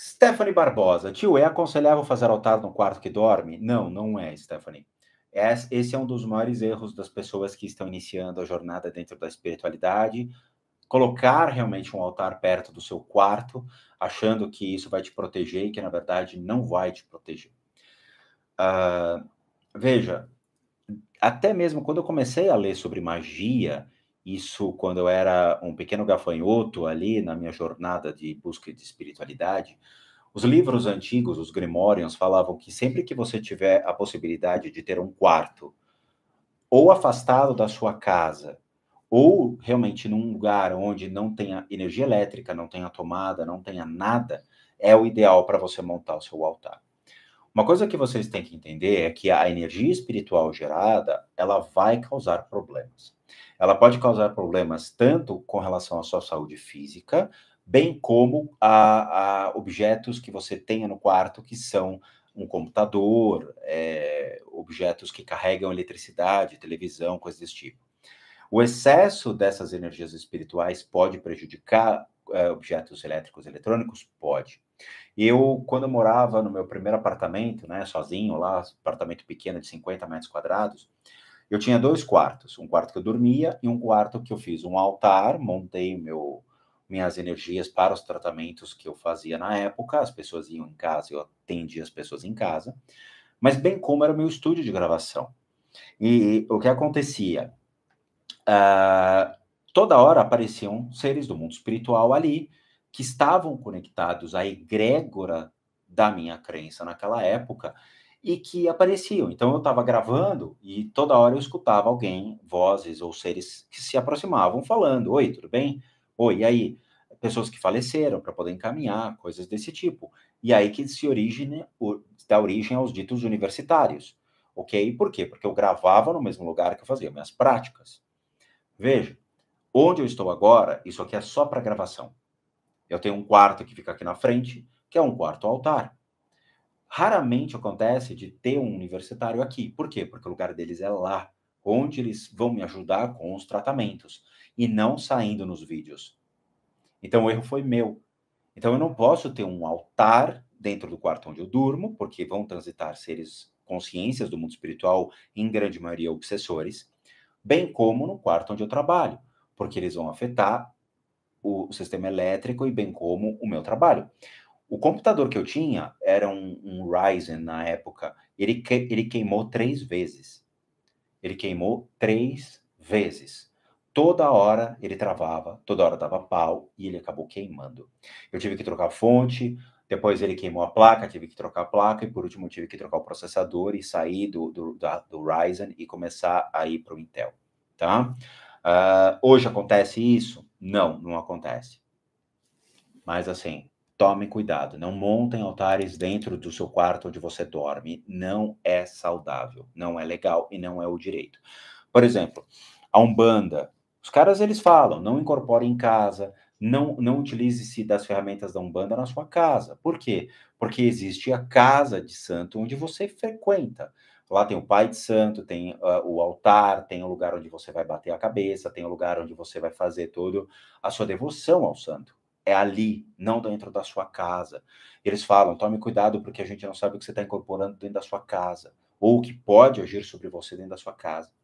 Stephanie Barbosa, tio, é aconselhável fazer altar no quarto que dorme? Não, não é, Stephanie. Esse é um dos maiores erros das pessoas que estão iniciando a jornada dentro da espiritualidade. Colocar realmente um altar perto do seu quarto, achando que isso vai te proteger e que na verdade não vai te proteger. Uh, veja, até mesmo quando eu comecei a ler sobre magia, isso quando eu era um pequeno gafanhoto ali na minha jornada de busca de espiritualidade. Os livros antigos, os grimórios falavam que sempre que você tiver a possibilidade de ter um quarto, ou afastado da sua casa, ou realmente num lugar onde não tenha energia elétrica, não tenha tomada, não tenha nada, é o ideal para você montar o seu altar. Uma coisa que vocês têm que entender é que a energia espiritual gerada, ela vai causar problemas. Ela pode causar problemas tanto com relação à sua saúde física, bem como a, a objetos que você tenha no quarto que são um computador, é, objetos que carregam eletricidade, televisão, coisas desse tipo. O excesso dessas energias espirituais pode prejudicar é, objetos elétricos e eletrônicos? Pode. Eu, quando eu morava no meu primeiro apartamento, né, sozinho lá, apartamento pequeno de 50 metros quadrados, eu tinha dois quartos, um quarto que eu dormia e um quarto que eu fiz um altar, montei meu minhas energias para os tratamentos que eu fazia na época, as pessoas iam em casa, eu atendia as pessoas em casa, mas bem como era o meu estúdio de gravação. E, e o que acontecia? Uh, toda hora apareciam seres do mundo espiritual ali, que estavam conectados à egrégora da minha crença naquela época e que apareciam. Então eu estava gravando e toda hora eu escutava alguém, vozes ou seres que se aproximavam falando: Oi, tudo bem? Oi, e aí? Pessoas que faleceram para poder encaminhar, coisas desse tipo. E aí que se origina, dá origem aos ditos universitários. Ok? Por quê? Porque eu gravava no mesmo lugar que eu fazia minhas práticas. Veja, onde eu estou agora, isso aqui é só para gravação. Eu tenho um quarto que fica aqui na frente, que é um quarto altar. Raramente acontece de ter um universitário aqui. Por quê? Porque o lugar deles é lá, onde eles vão me ajudar com os tratamentos e não saindo nos vídeos. Então o erro foi meu. Então eu não posso ter um altar dentro do quarto onde eu durmo, porque vão transitar seres consciências do mundo espiritual, em grande maioria obsessores, bem como no quarto onde eu trabalho, porque eles vão afetar o sistema elétrico e bem como o meu trabalho. O computador que eu tinha era um, um Ryzen na época. Ele, que, ele queimou três vezes. Ele queimou três vezes. Toda hora ele travava, toda hora dava pau e ele acabou queimando. Eu tive que trocar fonte, depois ele queimou a placa, tive que trocar a placa e por último tive que trocar o processador e sair do, do, da, do Ryzen e começar a ir para o Intel, tá? Uh, hoje acontece isso? Não, não acontece. Mas assim, tomem cuidado, não montem altares dentro do seu quarto onde você dorme. Não é saudável, não é legal e não é o direito. Por exemplo, a Umbanda, os caras eles falam, não incorpore em casa, não, não utilize-se das ferramentas da Umbanda na sua casa. Por quê? Porque existe a casa de santo onde você frequenta. Lá tem o pai de santo, tem uh, o altar, tem o lugar onde você vai bater a cabeça, tem o lugar onde você vai fazer todo a sua devoção ao santo é ali, não dentro da sua casa. Eles falam: tome cuidado porque a gente não sabe o que você está incorporando dentro da sua casa, ou o que pode agir sobre você dentro da sua casa.